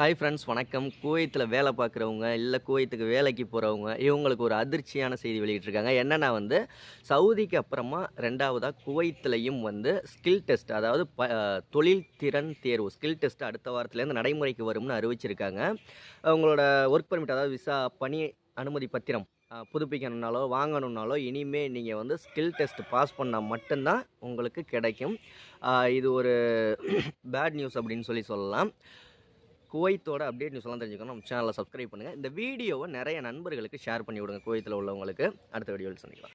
hi friends வணக்கம் குவைத்தில் வேலை பார்க்குறவங்க இல்லை கோயத்துக்கு வேலைக்கு போகிறவங்க இவங்களுக்கு ஒரு அதிர்ச்சியான செய்தி வெளியிட்டிருக்காங்க என்னென்னா வந்து சவுதிக்கு அப்புறமா ரெண்டாவதாக குவைத்துலையும் வந்து ஸ்கில் டெஸ்ட் அதாவது ப தொழில் திறன் தேர்வு ஸ்கில் டெஸ்ட் அடுத்த வாரத்துலேருந்து நடைமுறைக்கு வரும்னு அறிவிச்சிருக்காங்க அவங்களோட ஒர்க் பர்மிட் அதாவது விசா பணி அனுமதி பத்திரம் புதுப்பிக்கணுன்னாலோ வாங்கணுன்னாலோ இனிமேல் நீங்கள் வந்து ஸ்கில் டெஸ்ட் பாஸ் பண்ணால் மட்டும்தான் உங்களுக்கு கிடைக்கும் இது ஒரு பேட் நியூஸ் அப்படின்னு சொல்லி சொல்லலாம் குவைத்தோட அப்டேட் நியூஸ்லாம் தெரிஞ்சுக்கணும் நம்ம சேனலை சப்ஸ்கிரைப் பண்ணுங்கள் இந்த வீடியோவை நிறைய நண்பர்களுக்கு ஷேர் பண்ணி விடுங்க குவைத்தில் உள்ளவங்களுக்கு அடுத்த வீடியோவில் சந்திக்கலாம்